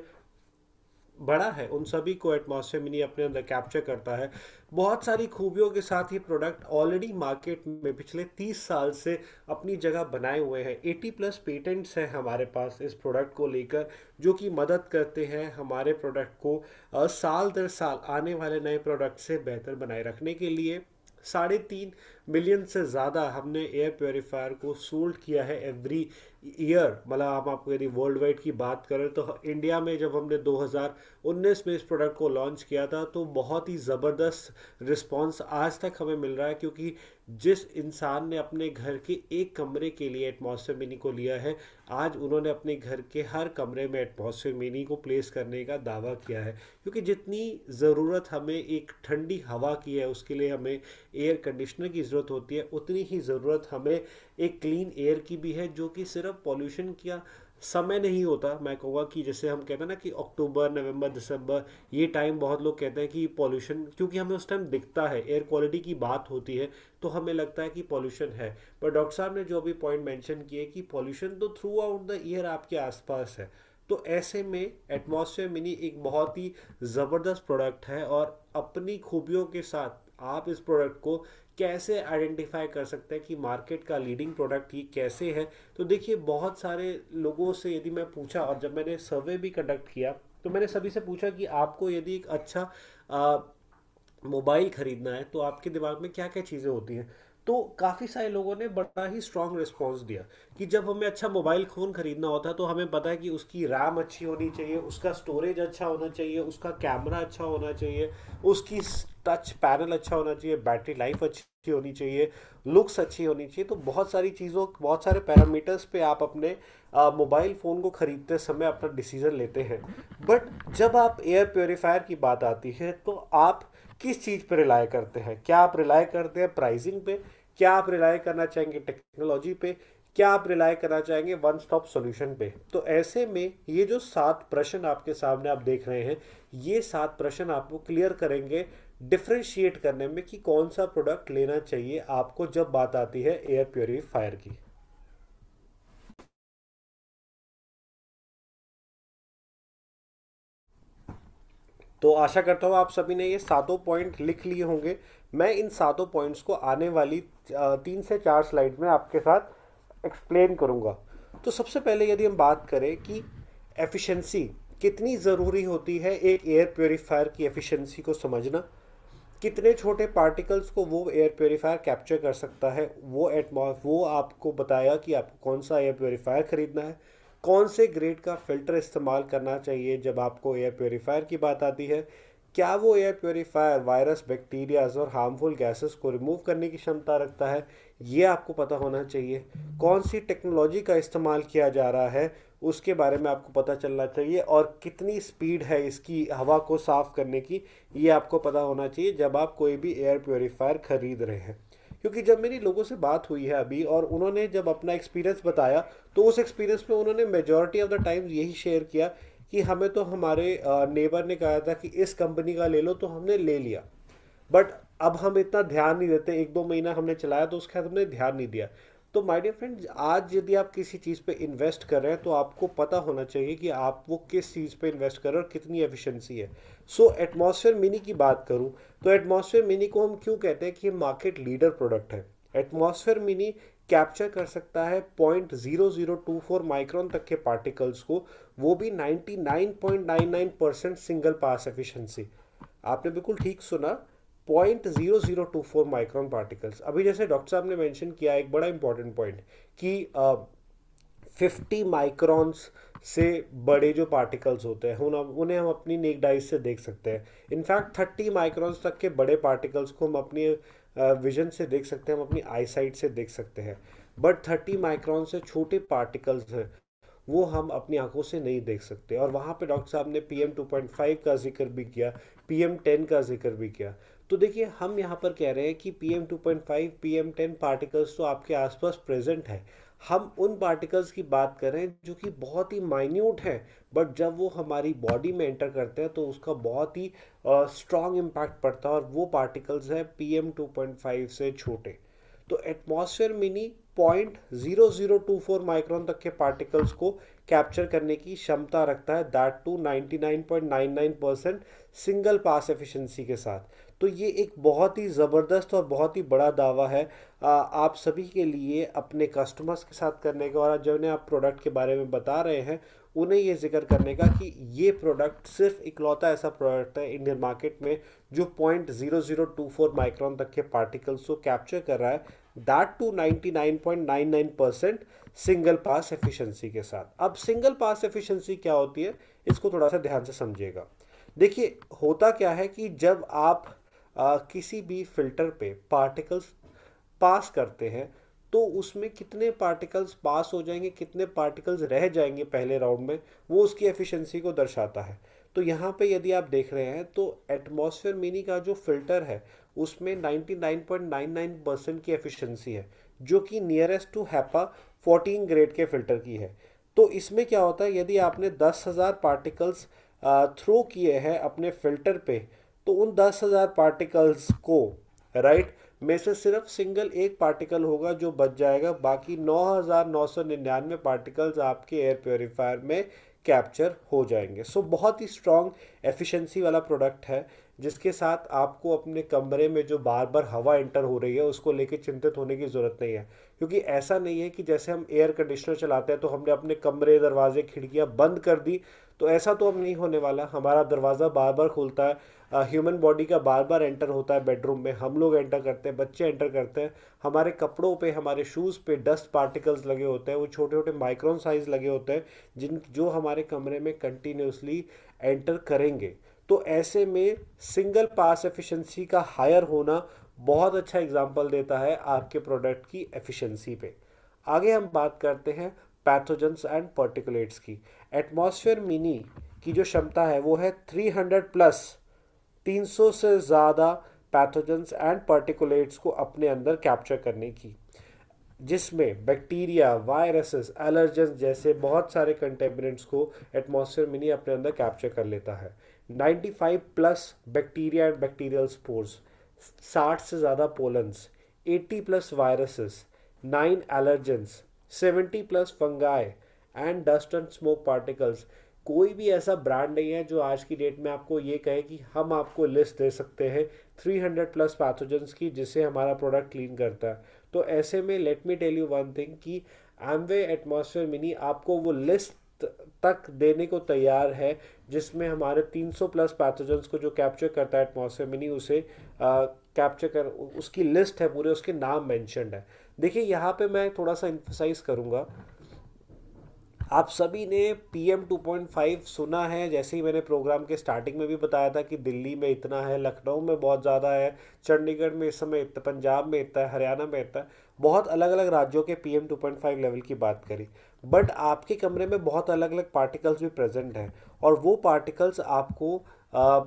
बड़ा है उन सभी को एटमोसफेयर मिनी अपने अंदर कैप्चर करता है बहुत सारी खूबियों के साथ ये प्रोडक्ट ऑलरेडी मार्केट में पिछले 30 साल से अपनी जगह बनाए हुए हैं 80 प्लस पेटेंट्स हैं हमारे पास इस प्रोडक्ट को लेकर जो कि मदद करते हैं हमारे प्रोडक्ट को साल दर साल आने वाले नए प्रोडक्ट से बेहतर बनाए रखने के लिए साढ़े तीन मिलियन से ज़्यादा हमने एयर प्योरीफायर को सोल्ड किया है एवरी ईयर मतलब हम आपको यदि वर्ल्ड वाइड की बात करें तो इंडिया में जब हमने 2019 में इस प्रोडक्ट को लॉन्च किया था तो बहुत ही ज़बरदस्त रिस्पॉन्स आज तक हमें मिल रहा है क्योंकि जिस इंसान ने अपने घर के एक कमरे के लिए एटमॉस्फेयर मिनी को लिया है आज उन्होंने अपने घर के हर कमरे में एटमॉस्फेयर मिनी को प्लेस करने का दावा किया है क्योंकि जितनी ज़रूरत हमें एक ठंडी हवा की है उसके लिए हमें एयर कंडीशनर की ज़रूरत होती है उतनी ही ज़रूरत हमें एक क्लीन एयर की भी है जो कि सिर्फ पॉल्यूशन किया समय नहीं होता मैं कहूँगा कि जैसे हम कहते हैं ना कि अक्टूबर नवंबर दिसंबर ये टाइम बहुत लोग कहते हैं कि पॉल्यूशन क्योंकि हमें उस टाइम दिखता है एयर क्वालिटी की बात होती है तो हमें लगता है कि पॉल्यूशन है पर डॉक्टर साहब ने जो अभी पॉइंट मेंशन किए कि पॉल्यूशन तो थ्रू आउट द ईयर आपके आसपास है तो ऐसे में एटमोसफेयर मिनी एक बहुत ही ज़बरदस्त प्रोडक्ट है और अपनी खूबियों के साथ आप इस प्रोडक्ट को कैसे आइडेंटिफाई कर सकते हैं कि मार्केट का लीडिंग प्रोडक्ट ये कैसे है तो देखिए बहुत सारे लोगों से यदि मैं पूछा और जब मैंने सर्वे भी कंडक्ट किया तो मैंने सभी से पूछा कि आपको यदि एक अच्छा मोबाइल ख़रीदना है तो आपके दिमाग में क्या क्या चीज़ें होती हैं तो काफ़ी सारे लोगों ने बड़ा ही स्ट्रॉन्ग रिस्पॉन्स दिया कि जब हमें अच्छा मोबाइल फ़ोन ख़रीदना होता है तो हमें पता है कि उसकी रैम अच्छी होनी चाहिए उसका स्टोरेज अच्छा होना चाहिए उसका कैमरा अच्छा होना चाहिए उसकी टच पैनल अच्छा होना चाहिए बैटरी लाइफ अच्छी होनी चाहिए लुक्स अच्छी होनी चाहिए तो बहुत सारी चीज़ों बहुत सारे पैरामीटर्स पे आप अपने मोबाइल फ़ोन को ख़रीदते समय अपना डिसीज़न लेते हैं बट जब आप एयर प्योरीफायर की बात आती है तो आप किस चीज़ पर रिलाय करते हैं क्या आप रिलाय करते हैं प्राइजिंग पे क्या आप रिलाय करना चाहेंगे टेक्नोलॉजी पे क्या आप रिलाय करना चाहेंगे वन स्टॉप सॉल्यूशन पे तो ऐसे में ये जो सात प्रश्न आपके सामने आप देख रहे हैं ये सात प्रश्न आपको क्लियर करेंगे डिफ्रेंशिएट करने में कि कौन सा प्रोडक्ट लेना चाहिए आपको जब बात आती है एयर प्योरीफायर की तो आशा करता हूँ आप सभी ने ये सातों पॉइंट लिख लिए होंगे मैं इन सातों पॉइंट्स को आने वाली तीन से चार स्लाइड में आपके साथ एक्सप्लेन करूँगा तो सबसे पहले यदि हम बात करें कि एफिशिएंसी कितनी ज़रूरी होती है एक एयर प्योरीफायर की एफिशिएंसी को समझना कितने छोटे पार्टिकल्स को वो एयर प्योरीफायर कैप्चर कर सकता है वो एटमॉ वो आपको बताया कि आपको कौन सा एयर प्योरीफायर ख़रीदना है कौन से ग्रेड का फ़िल्टर इस्तेमाल करना चाहिए जब आपको एयर प्योरीफायर की बात आती है क्या वो एयर प्योरीफायर वायरस बैक्टीरियाज और हार्मफुल गैसेस को रिमूव करने की क्षमता रखता है ये आपको पता होना चाहिए कौन सी टेक्नोलॉजी का इस्तेमाल किया जा रहा है उसके बारे में आपको पता चलना चाहिए और कितनी स्पीड है इसकी हवा को साफ़ करने की ये आपको पता होना चाहिए जब आप कोई भी एयर प्योरीफायर ख़रीद रहे हैं क्योंकि जब मेरी लोगों से बात हुई है अभी और उन्होंने जब अपना एक्सपीरियंस बताया तो उस एक्सपीरियंस में उन्होंने मेजॉरिटी ऑफ द टाइम यही शेयर किया कि हमें तो हमारे नेबर ने कहा था कि इस कंपनी का ले लो तो हमने ले लिया बट अब हम इतना ध्यान नहीं देते एक दो महीना हमने चलाया तो उसके बाद हमने ध्यान नहीं दिया तो माय डियर फ्रेंड आज यदि आप किसी चीज़ पे इन्वेस्ट कर रहे हैं तो आपको पता होना चाहिए कि आप वो किस चीज़ पे इन्वेस्ट कर रहे हैं और कितनी एफिशिएंसी है सो एटमॉस्फेयर मिनी की बात करूँ तो एटमॉस्फेयर मिनी को हम क्यों कहते हैं कि ये मार्केट लीडर प्रोडक्ट है एटमॉस्फेयर मिनी कैप्चर कर सकता है point zero zero two four micron तक के पार्टिकल्स को वो भी ninety nine point nine nine percent single pass efficiency आपने बिल्कुल ठीक सुना point zero zero two four micron particles अभी जैसे डॉक्टर साहब ने मेंशन किया एक बड़ा इंपॉर्टेंट पॉइंट कि फिफ्टी uh, माइक्रॉन्स से बड़े जो पार्टिकल्स होते हैं उन्हें हम अपनी नेक डाइस से देख सकते हैं इनफैक्ट थर्टी माइक्रॉन्स तक के बड़े पार्टिकल्स को हम अपनी विजन uh, से देख सकते हैं हम अपनी आई साइट से देख सकते हैं बट थर्टी माइक्रॉन से छोटे पार्टिकल्स हैं वो हम अपनी आंखों से नहीं देख सकते और वहाँ पे डॉक्टर साहब ने P M two point five का जिक्र भी किया पी एम टेन का जिक्र भी किया तो देखिए हम यहाँ पर कह रहे हैं कि P M two point five P M ten particles तो आपके आसपास प्रेजेंट है हम उन पार्टिकल्स की बात करें जो कि बहुत ही माइन्यूट हैं बट जब वो हमारी बॉडी में एंटर करते हैं तो उसका बहुत ही स्ट्रॉन्ग uh, इम्पैक्ट पड़ता है और वो पार्टिकल्स हैं P M two point five से छोटे तो Atmosphere Mini point zero zero two four micron तक के पार्टिकल्स को कैप्चर करने की क्षमता रखता है that too ninety nine point nine nine percent single pass efficiency के साथ तो ये एक बहुत ही ज़बरदस्त और बहुत ही बड़ा दावा है आ, आप सभी के लिए अपने कस्टमर्स के साथ करने का और उन्हें आप प्रोडक्ट के बारे में बता रहे हैं उन्हें ये जिक्र करने का कि ये प्रोडक्ट सिर्फ इकलौता ऐसा प्रोडक्ट है इंडियन मार्केट में जो point zero zero two four micron तक के पार्टिकल्स को कैप्चर कर रहा है that too nine percent single pass efficiency के साथ अब सिंगल पास एफिशिएंसी क्या होती है इसको थोड़ा सा ध्यान से समझिएगा देखिए होता क्या है कि जब आप आ, किसी भी फिल्टर पे पार्टिकल्स पास करते हैं तो उसमें कितने पार्टिकल्स पास हो जाएंगे कितने पार्टिकल्स रह जाएंगे पहले राउंड में वो उसकी एफिशिएंसी को दर्शाता है तो यहाँ पे यदि आप देख रहे हैं तो एटमॉस्फेयर मिनी का जो फिल्टर है उसमें 99.99 परसेंट की एफिशिएंसी है जो कि नियरेस्ट टू हैपा 14 ग्रेड के फिल्टर की है तो इसमें क्या होता है यदि आपने हज़ार पार्टिकल्स थ्रो किए हैं अपने फिल्टर पे तो उन दस हज़ार पार्टिकल्स को राइट में से सिर्फ सिंगल एक पार्टिकल होगा जो बच जाएगा बाकी नौ हज़ार नौ सौ निन्यानवे पार्टिकल्स आपके एयर प्योरीफायर में कैप्चर हो जाएंगे सो so, बहुत ही स्ट्रॉन्ग एफिशिएंसी वाला प्रोडक्ट है जिसके साथ आपको अपने कमरे में जो बार बार हवा एंटर हो रही है उसको लेके चिंतित होने की ज़रूरत नहीं है क्योंकि ऐसा नहीं है कि जैसे हम एयर कंडीशनर चलाते हैं तो हमने अपने कमरे दरवाजे खिड़कियाँ बंद कर दी तो ऐसा तो अब नहीं होने वाला हमारा दरवाज़ा बार बार खुलता है ह्यूमन बॉडी का बार बार एंटर होता है बेडरूम में हम लोग एंटर करते हैं बच्चे एंटर करते हैं हमारे कपड़ों पे हमारे शूज़ पे डस्ट पार्टिकल्स लगे होते हैं वो छोटे छोटे माइक्रोन साइज़ लगे होते हैं जिन जो हमारे कमरे में कंटिन्यूसली एंटर करेंगे तो ऐसे में सिंगल पास एफिशिएंसी का हायर होना बहुत अच्छा एग्जाम्पल देता है आपके प्रोडक्ट की एफिशिएंसी पे आगे हम बात करते हैं पैथोजेंस एंड पर्टिकुलेट्स की एटमॉस्फेयर मिनी की जो क्षमता है वो है 300 प्लस 300 से ज़्यादा पैथोजेंस एंड पर्टिकुलेट्स को अपने अंदर कैप्चर करने की जिसमें बैक्टीरिया वायरसेस एलर्जेंस जैसे बहुत सारे कंटेमिनेंट्स को एटमॉस्फेयर मिनी अपने अंदर कैप्चर कर लेता है 95 plus bacteria and bacterial spores 60 से ज़्यादा pollens 80 plus viruses 9 allergens 70 plus fungi and dust and smoke particles कोई भी ऐसा ब्रांड नहीं है जो आज की डेट में आपको ये कहे कि हम आपको लिस्ट दे सकते हैं 300 प्लस पैथोजेंस की जिससे हमारा प्रोडक्ट क्लीन करता है तो ऐसे में let me tell you one thing कि एमवे एटमोसफेयर मिनी आपको वो लिस्ट तक देने को तैयार है जिसमें हमारे 300 प्लस पैथोजेंस को जो कैप्चर करता है एटमॉस्फेयर मिनी उसे कैप्चर कर उसकी लिस्ट है पूरे उसके नाम मैंशनड है देखिए यहाँ पे मैं थोड़ा सा इन्फोसाइज करूँगा आप सभी ने P M two point five सुना है जैसे ही मैंने प्रोग्राम के स्टार्टिंग में भी बताया था कि दिल्ली में इतना है लखनऊ में बहुत ज़्यादा है चंडीगढ़ में इस समय इतना पंजाब में इतना है हरियाणा में इतना है बहुत अलग अलग राज्यों के P M two point five level की बात करी बट आपके कमरे में बहुत अलग अलग पार्टिकल्स भी प्रेजेंट हैं और वो पार्टिकल्स आपको आ,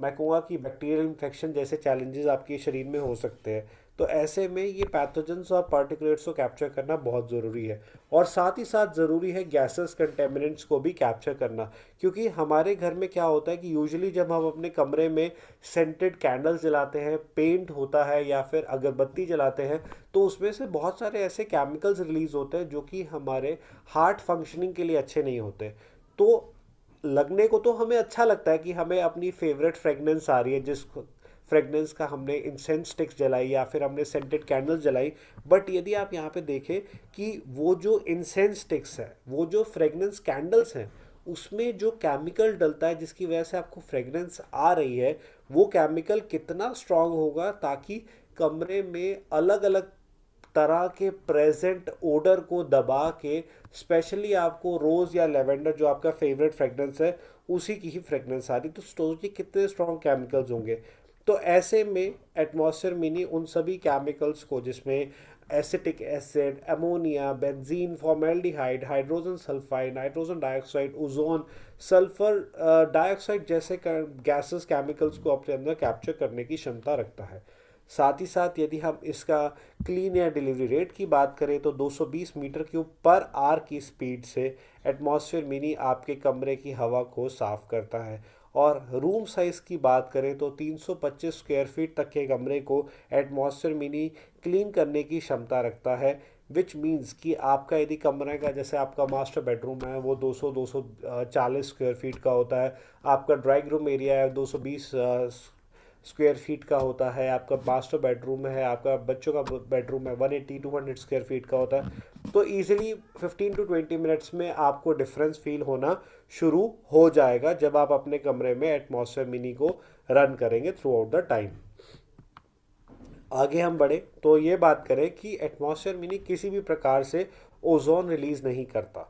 मैं कहूँगा कि बैक्टीरियल इन्फेक्शन जैसे चैलेंजेस आपके शरीर में हो सकते हैं तो ऐसे में ये पैथोजेंस और पार्टिकुलेट्स को कैप्चर करना बहुत ज़रूरी है और साथ ही साथ ज़रूरी है गैसेस कंटेमिनेंट्स को भी कैप्चर करना क्योंकि हमारे घर में क्या होता है कि यूजुअली जब हम अपने कमरे में सेंटेड कैंडल्स जलाते हैं पेंट होता है या फिर अगरबत्ती जलाते हैं तो उसमें से बहुत सारे ऐसे केमिकल्स रिलीज़ होते हैं जो कि हमारे हार्ट फंक्शनिंग के लिए अच्छे नहीं होते तो लगने को तो हमें अच्छा लगता है कि हमें अपनी फेवरेट फ्रेगनेंस आ रही है जिस फ्रेगनेंस का हमने इंसेंस स्टिक्स जलाई या फिर हमने सेंटेड कैंडल्स जलाई बट यदि आप यहाँ पे देखें कि वो जो इंसेंस स्टिक्स है वो जो फ्रेगनेंस कैंडल्स हैं उसमें जो केमिकल डलता है जिसकी वजह से आपको फ्रेगनेंस आ रही है वो केमिकल कितना स्ट्रांग होगा ताकि कमरे में अलग अलग तरह के प्रेजेंट ओडर को दबा के स्पेशली आपको रोज़ या लेवेंडर जो आपका फेवरेट फ्रेगनेंस है उसी की ही फ्रेगनेंस आ रही तो के कितने स्ट्रॉन्ग केमिकल्स होंगे तो ऐसे में एटमॉस्फेयर मिनी उन सभी केमिकल्स को जिसमें acetic acid ammonia benzene formaldehyde hydrogen sulphide nitrogen dioxide ozone sulphur dioxide जैसे गैसेस केमिकल्स को अपने अंदर कैप्चर करने की क्षमता रखता है साथ ही साथ यदि हम इसका क्लीन एयर डिलीवरी रेट की बात करें तो 220 मीटर क्यूब पर आर की स्पीड से एटमॉस्फेयर मिनी आपके कमरे की हवा को साफ़ करता है और रूम साइज़ की बात करें तो 325 स्क्वायर फीट तक के कमरे को एटमॉस्फेयर मिनी क्लीन करने की क्षमता रखता है विच मीन्स कि आपका यदि कमरे का जैसे आपका मास्टर बेडरूम है वो 200 240 स्क्वायर फीट का होता है आपका ड्राइंग रूम एरिया है 220 स्क्वायर फीट का होता है आपका मास्टर बेडरूम है आपका बच्चों का बेडरूम है 180 200 स्क्वायर फीट का होता है तो ईजिली 15 टू 20 मिनट्स में आपको डिफरेंस फील होना शुरू हो जाएगा जब आप अपने कमरे में एटमोसफेयर मिनी को रन करेंगे थ्रू आउट द टाइम आगे हम बढ़े तो ये बात करें कि एटमोसफेयर मिनी किसी भी प्रकार से ओजोन रिलीज़ नहीं करता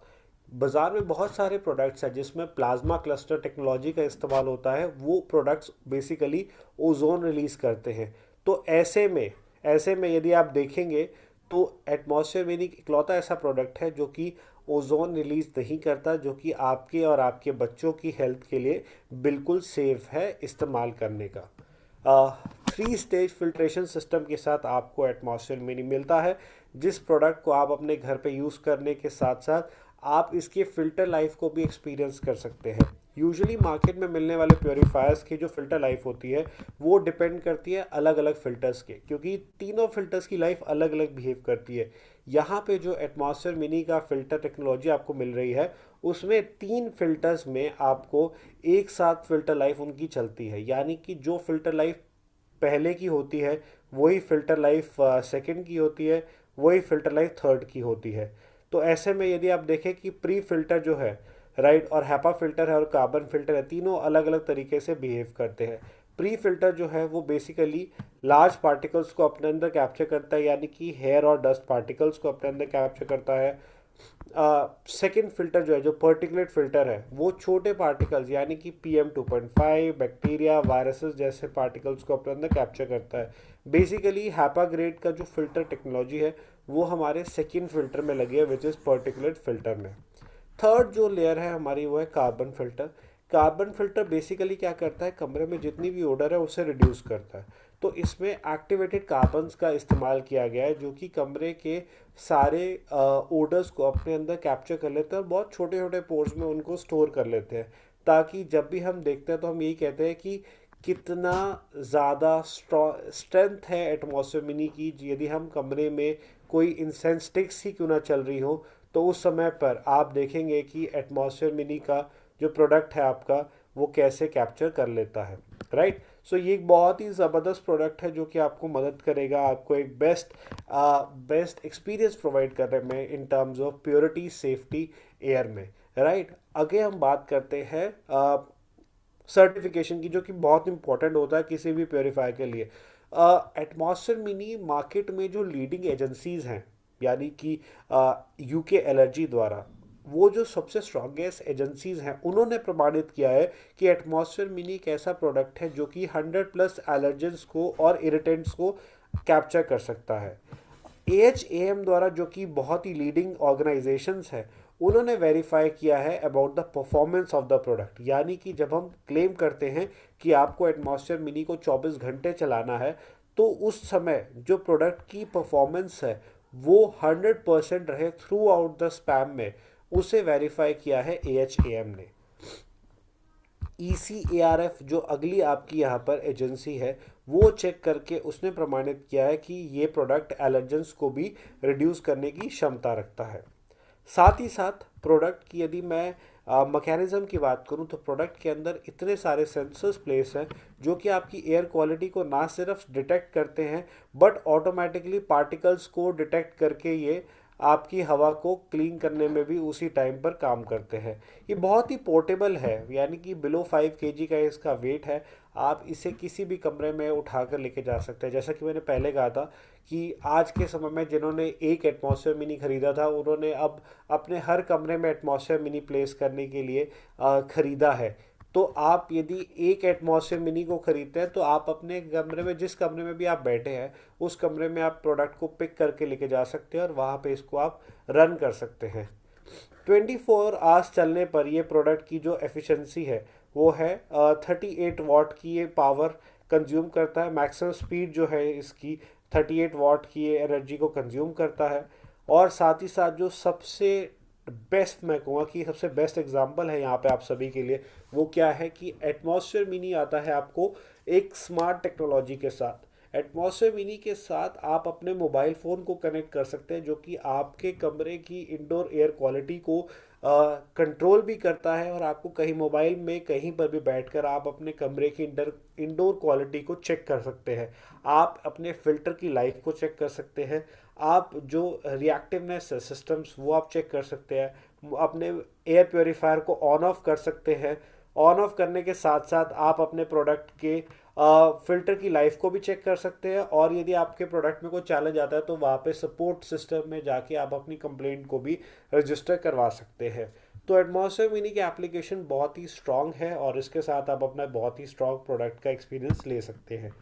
बाज़ार में बहुत सारे प्रोडक्ट्स हैं जिसमें प्लाज्मा क्लस्टर टेक्नोलॉजी का इस्तेमाल होता है वो प्रोडक्ट्स बेसिकली ओजोन रिलीज़ करते हैं तो ऐसे में ऐसे में यदि आप देखेंगे तो एटमॉस्फेयर में इकलौता ऐसा प्रोडक्ट है जो कि ओजोन रिलीज़ नहीं करता जो कि आपके और आपके बच्चों की हेल्थ के लिए बिल्कुल सेफ़ है इस्तेमाल करने का थ्री स्टेज फिल्ट्रेशन सिस्टम के साथ आपको एटमॉस्फेयर मिनी मिलता है जिस प्रोडक्ट को आप अपने घर पे यूज़ करने के साथ साथ आप इसके फ़िल्टर लाइफ को भी एक्सपीरियंस कर सकते हैं यूजुअली मार्केट में मिलने वाले प्योरीफायर्स की जो फ़िल्टर लाइफ होती है वो डिपेंड करती है अलग अलग फ़िल्टर्स के क्योंकि तीनों फ़िल्टर्स की लाइफ अलग अलग बिहेव करती है यहाँ पे जो एटमॉस्फेयर मिनी का फ़िल्टर टेक्नोलॉजी आपको मिल रही है उसमें तीन फ़िल्टर्स में आपको एक साथ फ़िल्टर लाइफ उनकी चलती है यानी कि जो फ़िल्टर लाइफ पहले की होती है वही फ़िल्टर लाइफ सेकेंड की होती है वही फ़िल्टर लाइफ थर्ड की होती है तो ऐसे में यदि आप देखें कि प्री फ़िल्टर जो है राइट और हैपा फिल्टर है और कार्बन फिल्टर है तीनों अलग अलग तरीके से बिहेव करते हैं प्री फिल्टर जो है वो बेसिकली लार्ज पार्टिकल्स को अपने अंदर कैप्चर करता है यानी कि हेयर और डस्ट पार्टिकल्स को अपने अंदर कैप्चर करता है सेकेंड uh, फिल्टर जो है जो पर्टिकुलेट फिल्टर है वो छोटे पार्टिकल्स यानी कि P M two point five bacteria viruses जैसे पार्टिकल्स को अपने अंदर कैप्चर करता है बेसिकली हैपा ग्रेड का जो फिल्टर टेक्नोलॉजी है वो हमारे सेकेंड फिल्टर में लगी है विच इज़ पर्टिकुलेट फिल्टर में थर्ड जो लेयर है हमारी वो है carbon filter carbon filter basically क्या करता है कमरे में जितनी भी ओडर है उसे रिड्यूस करता है तो इसमें एक्टिवेटेड कार्बन्स का इस्तेमाल किया गया है जो कि कमरे के सारे ओडर्स को अपने अंदर कैप्चर कर लेते हैं और बहुत छोटे छोटे पोर्स में उनको स्टोर कर लेते हैं ताकि जब भी हम देखते हैं तो हम यही कहते हैं कि कितना ज़्यादा स्ट्रेंथ है एटमोसफेमिनी की यदि हम कमरे में कोई इंसेंसटिक्स ही क्यों ना चल रही हो तो उस समय पर आप देखेंगे कि एटमॉस्फेयर मिनी का जो प्रोडक्ट है आपका वो कैसे कैप्चर कर लेता है राइट right? सो so, ये एक बहुत ही ज़बरदस्त प्रोडक्ट है जो कि आपको मदद करेगा आपको एक बेस्ट बेस्ट एक्सपीरियंस प्रोवाइड करने में in terms of purity safety air में राइट right? आगे हम बात करते हैं सर्टिफिकेशन की जो कि बहुत इंपॉर्टेंट होता है किसी भी प्योरीफायर के लिए एटमॉस्फेयर मिनी मार्केट में जो लीडिंग एजेंसीज़ हैं यानी कि यूके एलर्जी द्वारा वो जो सबसे स्ट्रॉन्गेस्ट एजेंसीज हैं उन्होंने प्रमाणित किया है कि एटमॉस्फेयर मिनी एक ऐसा प्रोडक्ट है जो कि 100 प्लस एलर्जेंस को और इरिटेंट्स को कैप्चर कर सकता है ए एच ए एम द्वारा जो कि बहुत ही लीडिंग ऑर्गेनाइजेशंस है उन्होंने वेरीफाई किया है about the performance of the product यानी कि जब हम क्लेम करते हैं कि आपको एटमॉस्फेयर मिनी को 24 घंटे चलाना है तो उस समय जो प्रोडक्ट की परफॉर्मेंस है वो 100 परसेंट रहे थ्रू आउट द स्पैम में उसे वेरीफाई किया है ए एच ए एम ने ई सी ए आर एफ जो अगली आपकी यहाँ पर एजेंसी है वो चेक करके उसने प्रमाणित किया है कि ये प्रोडक्ट एलर्जेंस को भी रिड्यूस करने की क्षमता रखता है साथ ही साथ प्रोडक्ट की यदि मैं मकैनिज़म की बात करूँ तो प्रोडक्ट के अंदर इतने सारे सेंसर्स प्लेस हैं जो कि आपकी एयर क्वालिटी को ना सिर्फ डिटेक्ट करते हैं बट ऑटोमेटिकली पार्टिकल्स को डिटेक्ट करके ये आपकी हवा को क्लीन करने में भी उसी टाइम पर काम करते हैं ये बहुत ही पोर्टेबल है यानी कि बिलो फाइव के का इसका वेट है आप इसे किसी भी कमरे में उठा कर लेके जा सकते हैं जैसा कि मैंने पहले कहा था कि आज के समय में जिन्होंने एक एटमॉस्फेयर मिनी ख़रीदा था उन्होंने अब अपने हर कमरे में एटमॉस्फेयर मिनी प्लेस करने के लिए ख़रीदा है तो आप यदि एक एटमोसफेयर मिनी को ख़रीदते हैं तो आप अपने कमरे में जिस कमरे में भी आप बैठे हैं उस कमरे में आप प्रोडक्ट को पिक करके लेके जा सकते हैं और वहाँ पे इसको आप रन कर सकते हैं 24 फोर आवर्स चलने पर ये प्रोडक्ट की जो एफिशिएंसी है वो है थर्टी एट वाट की ये पावर कंज्यूम करता है मैक्सिमम स्पीड जो है इसकी थर्टी एट वाट की ये एनर्जी को कंज्यूम करता है और साथ ही साथ जो सबसे बेस्ट मैं कहूँगा कि सबसे बेस्ट एग्जाम्पल है यहाँ पे आप सभी के लिए वो क्या है कि एटमॉस्फेयर मिनी आता है आपको एक स्मार्ट टेक्नोलॉजी के साथ एटमॉस्फेयर मिनी के साथ आप अपने मोबाइल फ़ोन को कनेक्ट कर सकते हैं जो कि आपके कमरे की इंडोर एयर क्वालिटी को कंट्रोल भी करता है और आपको कहीं मोबाइल में कहीं पर भी बैठकर आप अपने कमरे की इंडर इंडोर क्वालिटी को चेक कर सकते हैं आप अपने फ़िल्टर की लाइफ को चेक कर सकते हैं आप जो रिएक्टिवनेस है सिस्टम्स वो आप चेक कर सकते हैं अपने एयर प्योरीफायर को ऑन ऑफ कर सकते हैं ऑन ऑफ करने के साथ साथ आप अपने प्रोडक्ट के फिल्टर की लाइफ को भी चेक कर सकते हैं और यदि आपके प्रोडक्ट में कोई चैलेंज आता है तो वहाँ पे सपोर्ट सिस्टम में जाके आप अपनी कंप्लेंट को भी रजिस्टर करवा सकते हैं तो एटमोसफेयर मिनी की एप्लीकेशन बहुत ही स्ट्रांग है और इसके साथ आप अपना बहुत ही स्ट्रांग प्रोडक्ट का एक्सपीरियंस ले सकते हैं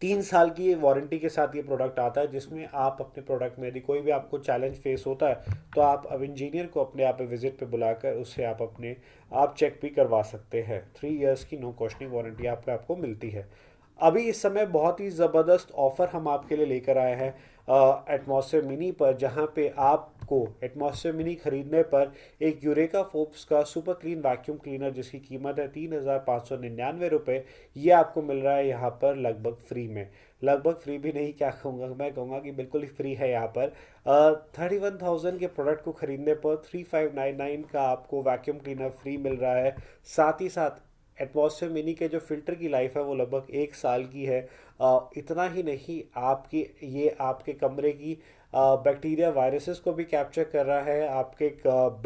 तीन साल की ये वारंटी के साथ ये प्रोडक्ट आता है जिसमें आप अपने प्रोडक्ट में यदि कोई भी आपको चैलेंज फेस होता है तो आप अब इंजीनियर को अपने आप विजिट पे बुलाकर उससे आप अपने आप चेक भी करवा सकते हैं थ्री इयर्स की नो क्वेश्चनिंग वारंटी आपको आपको मिलती है अभी इस समय बहुत ही ज़बरदस्त ऑफ़र हम आपके लिए लेकर आए हैं एटमॉस्फेयर मिनी पर जहाँ पे आपको एटमॉस्फेयर मिनी ख़रीदने पर एक यूरेका फोप्स का सुपर क्लीन वैक्यूम क्लीनर जिसकी कीमत है तीन हज़ार पाँच सौ निन्यानवे रुपये ये आपको मिल रहा है यहाँ पर लगभग फ्री में लगभग फ्री भी नहीं क्या कहूँगा मैं कहूँगा कि बिल्कुल ही फ्री है यहाँ पर थर्टी वन थाउजेंड के प्रोडक्ट को ख़रीदने पर थ्री फाइव नाइन नाइन का आपको वैक्यूम क्लीनर फ्री मिल रहा है साथ ही साथ एटमॉस्फेयर मिनी के जो फ़िल्टर की लाइफ है वो लगभग एक साल की है इतना ही नहीं आपकी ये आपके कमरे की बैक्टीरिया वायरसेस को भी कैप्चर कर रहा है आपके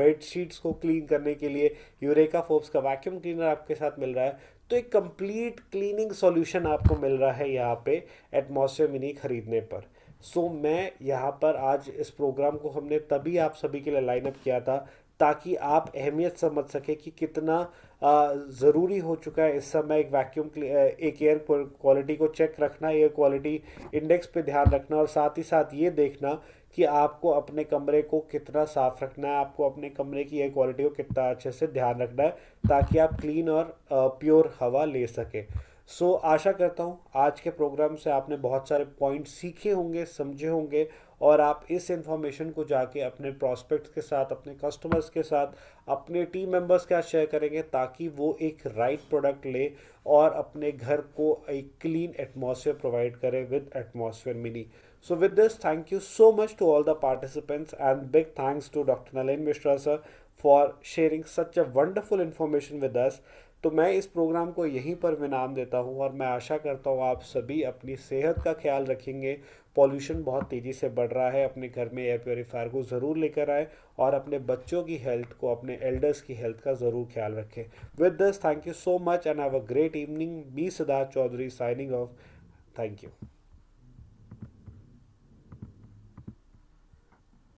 बेड शीट्स को क्लीन करने के लिए यूरेका फोर्ब्स का वैक्यूम क्लीनर आपके साथ मिल रहा है तो एक कंप्लीट क्लीनिंग सॉल्यूशन आपको मिल रहा है यहाँ पे एटमोसफेयर मिनी ख़रीदने पर सो so, मैं यहाँ पर आज इस प्रोग्राम को हमने तभी आप सभी के लिए लाइनअप किया था ताकि आप अहमियत समझ सकें कि कितना ज़रूरी हो चुका है इस समय एक वैक्यूम एक एयर क्वालिटी को चेक रखना एयर क्वालिटी इंडेक्स पे ध्यान रखना और साथ ही साथ ये देखना कि आपको अपने कमरे को कितना साफ़ रखना है आपको अपने कमरे की एयर क्वालिटी को कितना अच्छे से ध्यान रखना है ताकि आप क्लीन और प्योर हवा ले सकें सो so, आशा करता हूँ आज के प्रोग्राम से आपने बहुत सारे पॉइंट सीखे होंगे समझे होंगे और आप इस इंफॉर्मेशन को जाके अपने प्रॉस्पेक्ट्स के साथ अपने कस्टमर्स के साथ अपने टीम मेंबर्स के साथ शेयर करेंगे ताकि वो एक राइट right प्रोडक्ट ले और अपने घर को एक क्लीन एटमोसफियर प्रोवाइड करें with atmosphere mini so with this thank you so much to all the participants and big thanks to doctor Nalin Mishra sir for sharing such a wonderful information with this तो मैं इस programme को यहीं पर विराम देता हूँ और मैं आशा करता हूँ आप सभी अपनी सेहत का ख्याल रखेंगे पॉल्यूशन बहुत तेज़ी से बढ़ रहा है अपने घर में एयर प्योरीफायर को ज़रूर लेकर आए और अपने बच्चों की हेल्थ को अपने एल्डर्स की हेल्थ का ज़रूर ख्याल रखें with this thank you so much and have a great evening B Siddharth Chaudhary signing off thank you